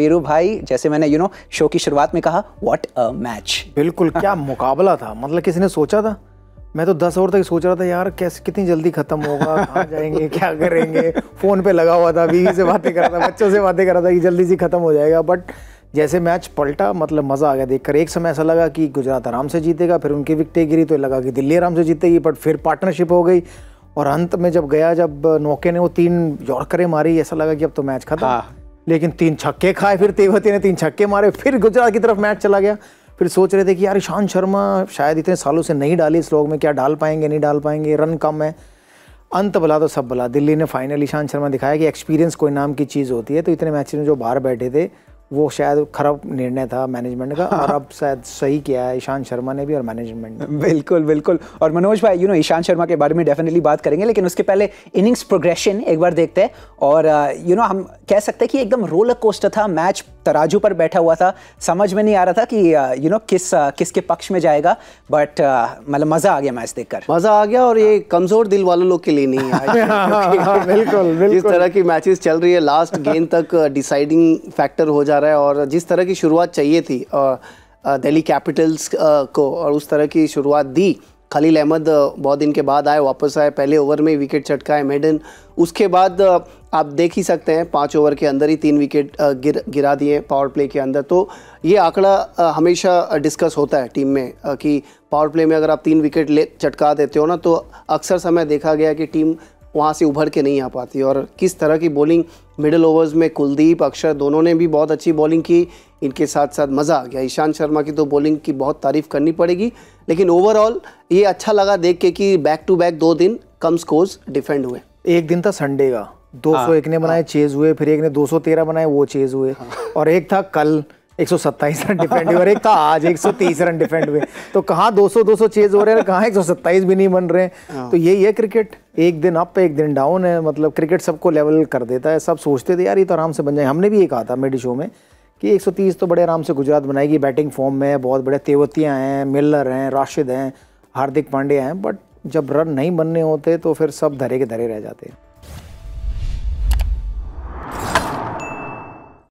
पीरू भाई जैसे मैंने you you know know, show की शुरुआत में कहा व्हाट अ मैच बिल्कुल क्या मुकाबला था मतलब किसी ने सोचा था मैं तो दस ओवर तक सोच रहा था यार कैसे कितनी जल्दी खत्म होगा जाएंगे क्या करेंगे फ़ोन पे लगा हुआ था बीवी से बातें कर रहा था बच्चों से बातें कर रहा था कि जल्दी से ख़त्म हो जाएगा बट जैसे मैच पलटा मतलब मज़ा आ गया देखकर एक समय ऐसा लगा कि गुजरात आराम से जीतेगा फिर उनकी विकटें गिरी तो लगा कि दिल्ली आराम से जीतेगी बट फिर पार्टनरशिप हो गई और अंत में जब गया जब नौके ने वो तीन यॉर्करें मारी ऐसा लगा कि अब तो मैच खत्म हाँ। लेकिन तीन छक्के खाए फिर तेवती ने तीन छक्के मारे फिर गुजरात की तरफ मैच चला गया फिर सोच रहे थे कि यार ईशांत शर्मा शायद इतने सालों से नहीं डाली इस लोग में क्या डाल पाएंगे नहीं डाल पाएंगे रन कम है अंत भला तो सब भला दिल्ली ने फाइनल ईशांत शर्मा दिखाया कि एक्सपीरियंस कोई नाम की चीज़ होती है तो इतने मैच में जो बाहर बैठे थे वो शायद खराब निर्णय था मैनेजमेंट का और हाँ। अब शायद सही किया है ईशांत शर्मा ने भी और मैनेजमेंट ने बिल्कुल बिल्कुल और मनोज भाई यू नो ईशांत शर्मा के बारे में डेफिनेटली बात करेंगे लेकिन उसके पहले इनिंग्स प्रोग्रेशन एक बार देखते हैं और यू uh, नो हम कह सकते हैं कि एकदम रोलर कोस्टर था मैच तराजू पर बैठा हुआ था समझ में नहीं आ रहा था कि यू uh, नो किस uh, किसके पक्ष में जाएगा बट uh, मतलब मज़ा आ गया मैच देखकर मज़ा आ गया और ये हाँ। कमज़ोर दिल वालों लोग के लिए नहीं है हाँ, बिल्कुल जिस तरह की मैचेस चल रही है लास्ट गेंद तक डिसाइडिंग फैक्टर हो जा रहा है और जिस तरह की शुरुआत चाहिए थी दिल्ली कैपिटल्स को और उस तरह की शुरुआत दी खलील अहमद बहुत दिन के बाद आए वापस आए पहले ओवर में विकेट चटकाए मेडन उसके बाद आप देख ही सकते हैं पाँच ओवर के अंदर ही तीन विकेट गिर गिरा दिए पावर प्ले के अंदर तो ये आंकड़ा हमेशा डिस्कस होता है टीम में कि पावर प्ले में अगर आप तीन विकेट ले चटका देते हो ना तो अक्सर समय देखा गया कि टीम वहाँ से उभर के नहीं आ पाती और किस तरह की बॉलिंग मिडिल ओवर्स में कुलदीप अक्षर दोनों ने भी बहुत अच्छी बॉलिंग की इनके साथ साथ मज़ा आ गया ईशांत शर्मा की तो बॉलिंग की बहुत तारीफ़ करनी पड़ेगी लेकिन ओवरऑल ये अच्छा लगा देख के कि बैक टू बैक दो दिन कम स्कोर्स डिफेंड हुए एक दिन था संडे का दो सौ हाँ, एक ने बनाए चेज हाँ। हुए फिर एक ने दो सौ तेरह बनाए वो चेज हुए हाँ। और एक था कल एक सौ सत्ताईस रन डिफेंड हुए एक था आज एक सौ तीस रन डिफेंड हुए तो कहाँ दो सौ दो सौ चेज हो रहे हैं कहाँ सत्ताईस भी नहीं बन रहे हैं हाँ। तो यही है क्रिकेट एक दिन अप एक दिन डाउन है मतलब क्रिकेट सबको लेवल कर देता है सब सोचते थे यार ये तो आराम से बन जाए हमने भी ये कहा था मेडी शो में कि 130 तो बड़े आराम से गुजरात बनाएगी बैटिंग फॉर्म में बहुत बड़े तेवतियाँ हैं मिल्लर हैं राशिद हैं हार्दिक पांडे हैं बट जब रन नहीं बनने होते तो फिर सब धरे के धरे रह जाते हैं